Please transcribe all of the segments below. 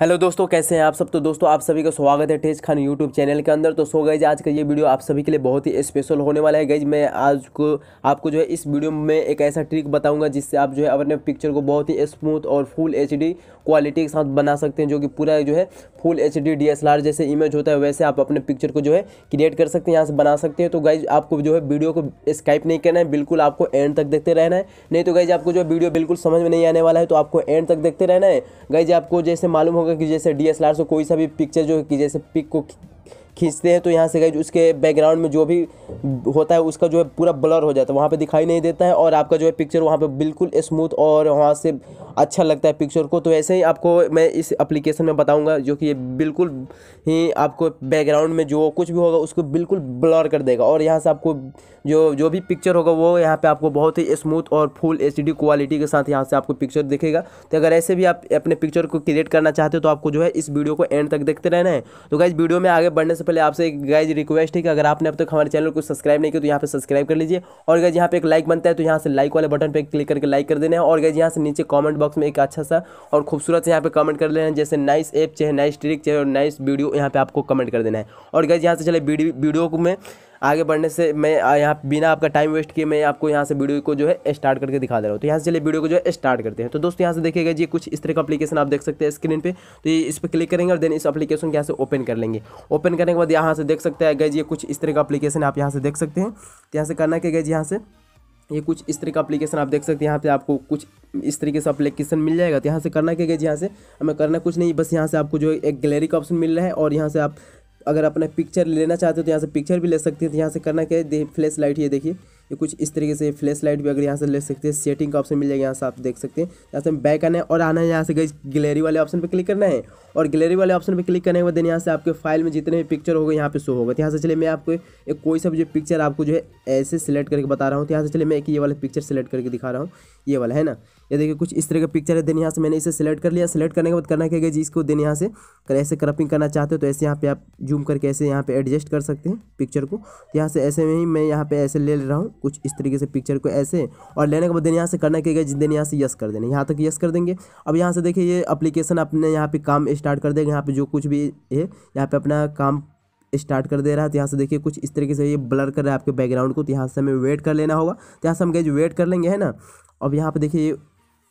hello दोस्तों कैसे हैं आप सब तो दोस्तों आप सभी का स्वागत है टेज खान यूट्यूब चैनल के अंदर तो सो गई आज का ये वीडियो आप सभी के लिए बहुत ही स्पेशल होने वाला है गई मैं आज को आपको जो है इस वीडियो में एक ऐसा ट्रिक बताऊंगा जिससे आप जो है अपने पिक्चर को बहुत ही स्मूथ और फुल एच क्वालिटी के साथ बना सकते हैं जो कि पूरा जो है फुल एच डी जैसे इमेज होता है वैसे आप अपने पिक्चर को जो है क्रिएट कर सकते हैं यहाँ से बना सकते हैं तो गाइज आपको जो है वीडियो को स्काइप नहीं करना है बिल्कुल आपको एंड तक देखते रहना है नहीं तो गाइज आपको जो है वीडियो बिल्कुल समझ में नहीं आने वाला है तो आपको एंड तक देखते रहना है गाइज आपको जैसे मालूम होगा होगा कि जैसे डी एस को कोई सा भी पिक्चर जो है कि जैसे पिक को खींचते हैं तो यहाँ से गई उसके बैकग्राउंड में जो भी होता है उसका जो है पूरा ब्लर हो जाता है वहाँ पर दिखाई नहीं देता है और आपका जो है पिक्चर वहाँ पर बिल्कुल स्मूथ और वहाँ से अच्छा लगता है पिक्चर को तो ऐसे ही आपको मैं इस एप्लीकेशन में बताऊँगा जो कि ये बिल्कुल ही आपको बैकग्राउंड में जो कुछ भी होगा उसको बिल्कुल ब्लर कर देगा और यहाँ से आपको जो जो भी पिक्चर होगा वो यहाँ पर आपको बहुत ही स्मूथ और फुल एच क्वालिटी के साथ यहाँ से आपको पिक्चर दिखेगा तो अगर ऐसे भी आप अपने पिक्चर को क्रिएट करना चाहते हो तो आपको जो है इस वीडियो को एंड तक देखते रहना है तो क्या वीडियो में आगे बढ़ने से पहले आपसे एक गाइज रिक्वेस्ट है कि अगर आपने अब तक हमारे चैनल को सब्सक्राइब नहीं किया तो यहाँ पे सब्सक्राइब कर लीजिए और गाइज यहाँ पे एक लाइक बनता है तो यहाँ से लाइक वाले बटन पर क्लिक करके लाइक कर देना है और गाइज यहाँ से नीचे कॉमेंट बॉक्स में एक अच्छा सा और खूबसूरत से यहाँ पे कमेंट कर लेना है जैसे नाइस एप चाहे नाइस ट्रिक चाहे और नाइस वीडियो यहाँ पे आपको कमेंट कर देना है और गाइज यहाँ से चले वीडियो में आगे बढ़ने से मैं यहाँ बिना आपका टाइम वेस्ट किए मैं आपको यहाँ से वीडियो को जो है स्टार्ट करके दिखा दे रहा हूँ तो यहाँ से चलिए वीडियो को जो है स्टार्ट करते हैं तो दोस्तों यहाँ से देखिएगा जी कुछ इस तरह का अपलीकेशन आप देख सकते हैं स्क्रीन पर तो ये इस पर क्लिक करेंगे और देन इस अपलीकेशन को यहाँ से ओपन कर लेंगे ओपन करने के बाद यहाँ से देख सकते हैं गए जी कुछ इस तरह का अपलीकेशन आप यहाँ से देख सकते हैं तो यहाँ से करना क्या गए यहाँ से ये कुछ इस तरह का अपलीकेशन आप देख सकते हैं यहाँ पे आपको कुछ इस तरीके से अपलीकेशन मिल जाएगा तो यहाँ से करना क्या गया जी यहाँ से हमें करना कुछ नहीं बस यहाँ से आपको जो एक गैलरी का ऑप्शन मिल रहा है और यहाँ से आप अगर अपना पिक्चर लेना चाहते हो तो यहाँ से पिक्चर भी ले सकते हो तो यहाँ से करना क्या है फ्लैश लाइट ये देखिए ये कुछ इस तरीके से फ्लैश लाइट भी अगर यहाँ से ले सकते हैं सेटिंग का ऑप्शन मिल जाएगा यहाँ से आप देख सकते हैं यहाँ से बैक आना है और आना है यहाँ से गई गैलरी वाले ऑप्शन पर क्लिक करना है और गैलरी वाले ऑप्शन पर क्लिक करने के बाद यहाँ से आपके फाइल में जितने भी पिक्चर होगा यहाँ पे शो होगा यहाँ से चले मैं आपको एक कोई सा भी जो पिक्चर आपको जो है ऐसे सिलेक्ट करके बता रहा हूँ तो यहाँ से चले मैं एक ये वाला पिक्चर सेलेक्ट करके दिखा रहा हूँ ये वाला है ना ये देखिए कुछ इस तरह का पिक्चर है देन यहाँ से मैंने इसे सेलेक्ट कर लिया सेलेक्ट करने के बाद करना क्या जिसको जी देन यहाँ से ऐसे क्रपिंग करना चाहते हो तो ऐसे यहाँ पे आप जूम करके ऐसे यहाँ पे एडजस्ट कर सकते हैं पिक्चर को तो यहाँ से ऐसे में ही मैं यहाँ पे ऐसे ले रहा हूँ कुछ इस तरीके से पिक्चर को ऐसे और लेने के बाद देन यहाँ से करना क्या देन यहाँ से यस कर देना यहाँ तक यस कर देंगे अब यहाँ से देखिए ये अप्लीकेशन अपने यहाँ पर काम स्टार्ट कर देगा यहाँ पर जो कुछ भी है यहाँ पर अपना काम स्टार्ट कर दे रहा है तो यहाँ से देखिए कुछ इस तरीके से ये ब्लर कर रहा है आपके बैकग्राउंड को तो यहाँ से हमें वेट कर लेना होगा तो यहाँ से हम गए वेट कर लेंगे है ना अब यहाँ पे देखिए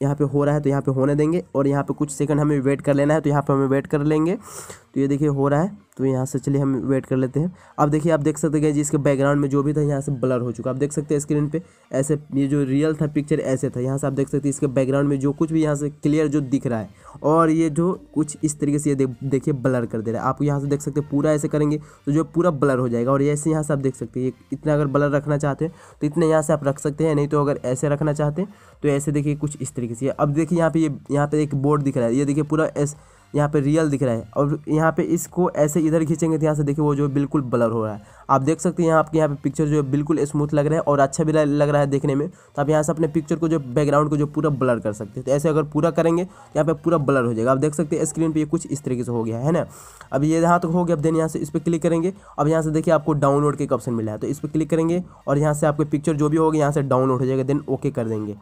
यहाँ पे हो रहा है तो यहाँ पे होने देंगे और यहाँ पे कुछ सेकंड हमें वेट कर लेना है तो यहाँ पे हमें वेट कर लेंगे तो ये देखिए हो रहा है तो यहाँ से चलिए हम वेट कर लेते हैं अब देखिए आप देख सकते हैं जी इसके बैकग्राउंड में जो भी था यहाँ से ब्लर हो चुका आप देख सकते हैं स्क्रीन पे ऐसे ये जो रियल था पिक्चर ऐसे था यहाँ से आप देख सकते हैं इसके बैकग्राउंड में जो कुछ भी यहाँ से क्लियर जो दिख रहा है और ये जो कुछ इस तरीके से ये देखिए ब्लर कर दे रहा है आप यहाँ से देख सकते हैं पूरा ऐसे करेंगे तो जो पूरा ब्लर हो जाएगा और ऐसे यहाँ से आप देख सकते हैं इतना अगर ब्लर रखना चाहते हैं तो इतने यहाँ से आप रख सकते हैं नहीं तो अगर ऐसे रखना चाहते हैं तो ऐसे देखिए कुछ इस तरीके से अब देखिए यहाँ पे ये यहाँ पे एक बोर्ड दिख रहा है ये देखिए पूरा ऐसे यहाँ पे रियल दिख रहा है और यहाँ पे इसको ऐसे इधर खींचेंगे तो यहाँ से देखिए वो जो बिल्कुल ब्लर हो रहा है आप देख सकते हैं यहाँ आपके यहाँ पे पिक्चर जो है बिल्कुल स्मूथ लग रहा है और अच्छा भी लग रहा है देखने में तो आप यहाँ से अपने पिक्चर को जो बैकग्राउंड को जो पूरा ब्लर कर सकते हैं तो ऐसे अगर पूरा करेंगे तो यहाँ पे पूरा ब्लर हो जाएगा आप देख सकते हैं स्क्रीन पर ये कुछ इस तरीके से हो गया है ना अब ये यहाँ तक हो गया अब देन यहाँ से इस पर क्लिक करेंगे अब यहाँ से देखिए आपको डाउनलोड के ऑप्शन मिला है तो इस पर क्लिक करेंगे और यहाँ से आपके पिक्चर जो भी होगी यहाँ से डाउनलोड हो जाएगा देन ओके कर देंगे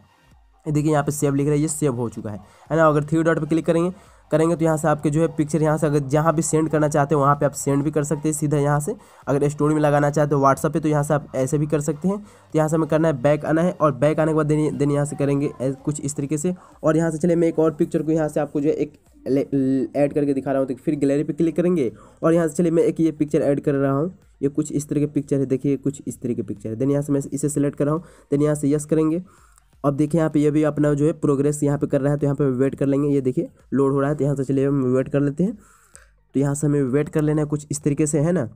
देखिए यहाँ पे सेव लिख रहा है ये सेव हो चुका है है ना अगर थ्री डॉट पे क्लिक करेंगे करेंगे तो यहाँ से आपके जो है पिक्चर यहाँ से अगर जहाँ भी सेंड करना चाहते हैं वहाँ पे आप सेंड भी कर सकते हैं सीधा यहाँ से अगर स्टोरी में लगाना चाहते हो व्हाट्सअप पे तो यहाँ से आप ऐसे भी कर सकते हैं तो यहाँ से हमें करना है बैक आना है और बैक आने के बाद देन देन यहाँ से करेंगे कुछ इस तरीके से और यहाँ से चले मैं एक और पिक्चर को यहाँ से आपको जो है एक ऐड करके दिखा रहा हूँ तो फिर गैलरी पर क्लिक करेंगे और यहाँ से चलिए मैं एक ये पिक्चर ऐड कर रहा हूँ ये कुछ इस तरह के पिक्चर है देखिए कुछ इस तरह के पिक्चर है देन यहाँ से मैं इसे सेलेक्ट कर रहा हूँ देन यहाँ से यस करेंगे अब देखिए यहाँ पे ये भी अपना जो है प्रोग्रेस यहाँ पे कर रहा है तो यहाँ पे वेट कर लेंगे ये देखिए लोड हो रहा है तो यहाँ से चलिए हम वेट कर लेते हैं तो यहाँ से हमें वेट कर लेना है कुछ इस तरीके से है ना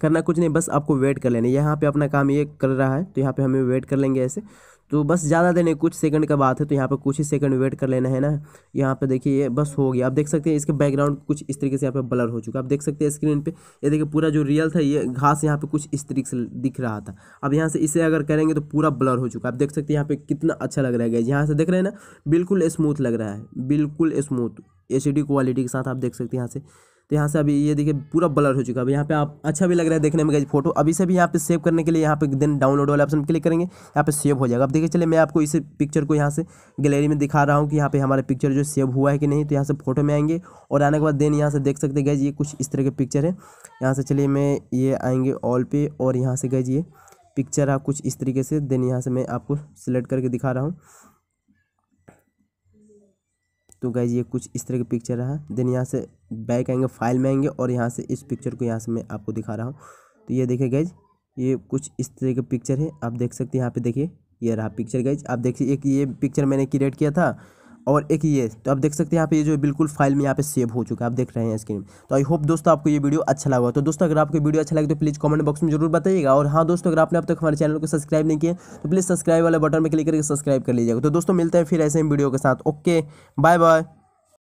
करना कुछ नहीं बस आपको वेट कर लेना है यहाँ पर अपना काम ये कर रहा है तो यहाँ पर हमें वेट कर लेंगे ऐसे तो बस ज़्यादा देने कुछ सेकंड का बात है तो यहाँ पर कुछ ही सेकंड वेट कर लेना है ना यहाँ पे देखिए ये बस हो गया आप देख सकते हैं इसके बैकग्राउंड कुछ इस तरीके से यहाँ पे ब्लर हो चुका है आप देख सकते हैं स्क्रीन पे ये देखिए पूरा जो रियल था ये घास यहाँ पे कुछ इस तरीके से दिख रहा था अब यहाँ से इसे अगर करेंगे तो पूरा ब्लर हो चुका है आप देख सकते हैं यहाँ पर कितना अच्छा लग रहा है यहाँ से देख रहे हैं ना बिल्कुल स्मूथ लग रहा है बिल्कुल स्मूथ एच क्वालिटी के साथ आप देख सकते हैं यहाँ से तो यहाँ से अभी ये देखिए पूरा ब्लर हो चुका है यहाँ पे आप अच्छा भी लग रहा है देखने में गई फोटो अभी से भी यहाँ पे सेव करने के लिए यहाँ पे देन डाउनलोड वाले ऑप्शन क्लिक करेंगे यहाँ पे सेव हो जाएगा अब देखिए चले मैं आपको इस पिक्चर को यहाँ से गैलरी में दिखा रहा हूँ कि यहाँ पे हमारा पिक्चर जो सेव हुआ है कि नहीं तो यहाँ से फोटो में आएंगे और आने के बाद देन यहाँ से देख सकते गए ये कुछ इस तरह के पिक्चर है यहाँ से चलिए मैं ये आएंगे ऑल पे और यहाँ से गए ये पिक्चर आप कुछ इस तरीके से देन यहाँ से मैं आपको सिलेक्ट करके दिखा रहा हूँ तो गाइज ये कुछ इस तरह की पिक्चर रहा देन यहाँ से बैक आएंगे फाइल में आएंगे और यहाँ से इस पिक्चर को यहाँ से मैं आपको दिखा रहा हूँ तो ये देखिए गाइज ये कुछ इस तरह के पिक्चर है आप देख सकते हैं यहाँ पे देखिए ये रहा पिक्चर गाइज आप देखिए एक ये पिक्चर मैंने क्रिएट किया था और एक ये तो आप देख सकते हैं यहाँ पे ये जो बिल्कुल फाइल में यहाँ पे सेव हो चुका है आप देख रहे हैं स्क्रीन तो आई होप दोस्तों आपको ये वीडियो अच्छा लगा तो दोस्तों अगर आपको वीडियो अच्छा लगे तो प्लीज़ कमेंट बॉक्स में जरूर बताइएगा और हाँ दोस्तों अगर आपने अब तक हमारे चैनल को सब्सक्राइब नहीं किया तो प्लीज़ सब्सक्राइब वाले बटन में क्लिक करके सब्सक्राइब कर लीजिएगा तो दोस्तों मिलते हैं फिर ऐसे ही वीडियो के साथ ओके बाय बाय